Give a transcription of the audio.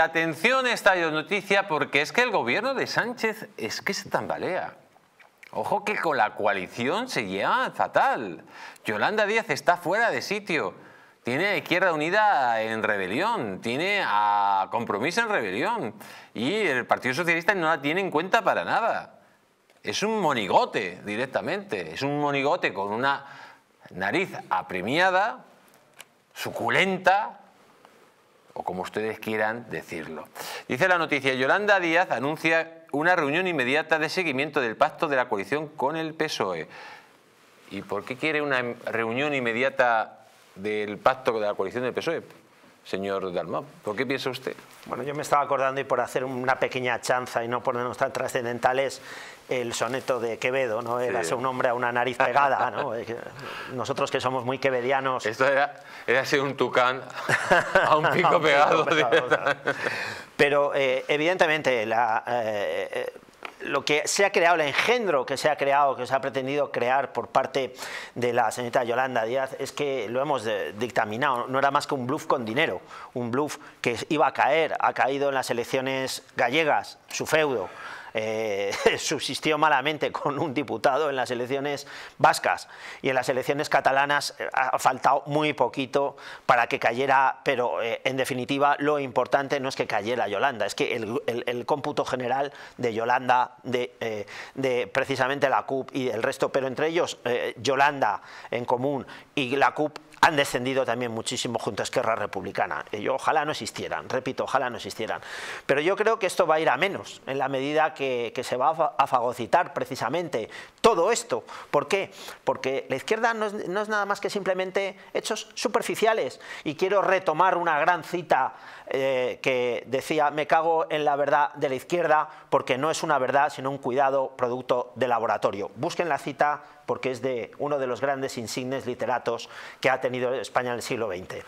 Atención esta esta noticia porque es que el gobierno de Sánchez es que se tambalea. Ojo que con la coalición se lleva fatal. Yolanda Díaz está fuera de sitio. Tiene a Izquierda Unida en rebelión, tiene a Compromiso en rebelión y el Partido Socialista no la tiene en cuenta para nada. Es un monigote directamente, es un monigote con una nariz apremiada, suculenta, o como ustedes quieran decirlo. Dice la noticia, Yolanda Díaz anuncia una reunión inmediata de seguimiento del pacto de la coalición con el PSOE. ¿Y por qué quiere una reunión inmediata del pacto de la coalición del PSOE? señor Dalmau. ¿Por qué piensa usted? Bueno, yo me estaba acordando y por hacer una pequeña chanza y no por tan trascendentales, el soneto de Quevedo, ¿no? Era sí. un hombre a una nariz pegada, ¿no? Nosotros que somos muy quevedianos... Esto era, era ser un tucán a un pico, pegado. Pero eh, evidentemente la... Eh, eh, lo que se ha creado, el engendro que se ha creado, que se ha pretendido crear por parte de la señorita Yolanda Díaz, es que lo hemos dictaminado, no era más que un bluff con dinero, un bluff que iba a caer, ha caído en las elecciones gallegas, su feudo, eh, subsistió malamente con un diputado en las elecciones vascas y en las elecciones catalanas eh, ha faltado muy poquito para que cayera, pero eh, en definitiva lo importante no es que cayera Yolanda, es que el, cómputo general de Yolanda, de, precisamente la CUP y el resto, pero entre ellos Yolanda en común y la CUP han descendido también muchísimo junto a Esquerra Republicana. yo, ojalá no existieran, repito, ojalá no existieran. Pero yo creo que esto va a ir a menos en la medida que que, se va a fagocitar precisamente todo esto. ¿Por qué? Porque la izquierda no es, nada más que simplemente hechos superficiales. Y quiero retomar una gran cita eh, que decía, me cago en la verdad de la izquierda porque no es una verdad sino un cuidado producto de laboratorio. Busquen la cita porque es de uno de los grandes insignes literatos que ha tenido España en el siglo XX.